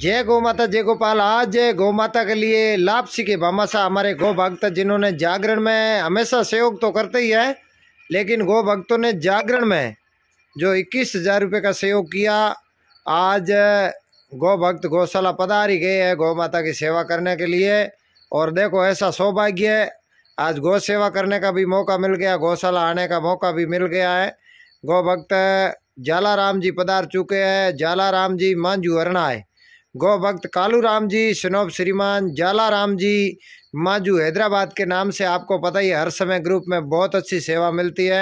जय गौ माता जय गोपाल आज जय गौ माता के लिए लापसी के भामाशा हमारे गो भक्त जिन्होंने जागरण में हमेशा सहयोग तो करते ही है लेकिन गो भक्तों ने जागरण में जो इक्कीस हजार रुपये का सहयोग किया आज गौ भक्त गौशाला पधार ही गए है गौ माता की सेवा करने के लिए और देखो ऐसा सौभाग्य है आज गौ सेवा करने का भी मौका मिल गया गौशाला आने का मौका भी मिल गया है गौ भक्त जालाराम जी पधार चुके हैं जालाराम जी मांझू हरणा है गौ भक्त कालू राम जी सुनोब श्रीमान जाला राम जी माजू हैदराबाद के नाम से आपको पता ही हर समय ग्रुप में बहुत अच्छी सेवा मिलती है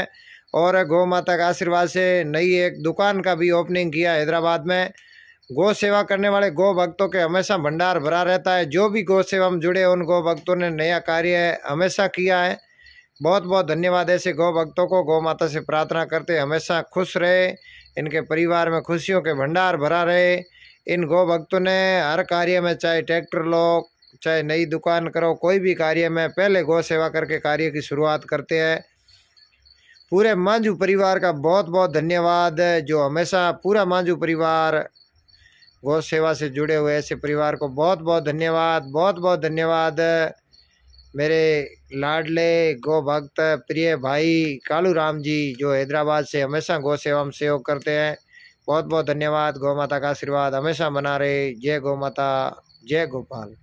और गौ माता का आशीर्वाद से नई एक दुकान का भी ओपनिंग किया हैदराबाद में गौ सेवा करने वाले गौ भक्तों के हमेशा भंडार भरा रहता है जो भी गौ सेवा में जुड़े उन गौ भक्तों ने नया कार्य हमेशा किया है बहुत बहुत धन्यवाद ऐसे गौ भक्तों को गौ माता से प्रार्थना करते हमेशा खुश रहे इनके परिवार में खुशियों के भंडार भरा रहे इन गौ भक्तों ने हर कार्य में चाहे ट्रैक्टर लो चाहे नई दुकान करो कोई भी कार्य में पहले गौ सेवा करके कार्य की शुरुआत करते हैं पूरे मांझू परिवार का बहुत बहुत धन्यवाद जो हमेशा पूरा मांझू परिवार गौ सेवा से जुड़े हुए ऐसे परिवार को बहुत बहुत धन्यवाद बहुत बहुत धन्यवाद मेरे लाडले गौ भक्त प्रिय भाई कालू राम जी जो हैदराबाद से हमेशा गौ सेवा में सहयोग करते हैं बहुत बहुत धन्यवाद गौ माता का आशीर्वाद हमेशा मना रहे जय गौ माता जय गोपाल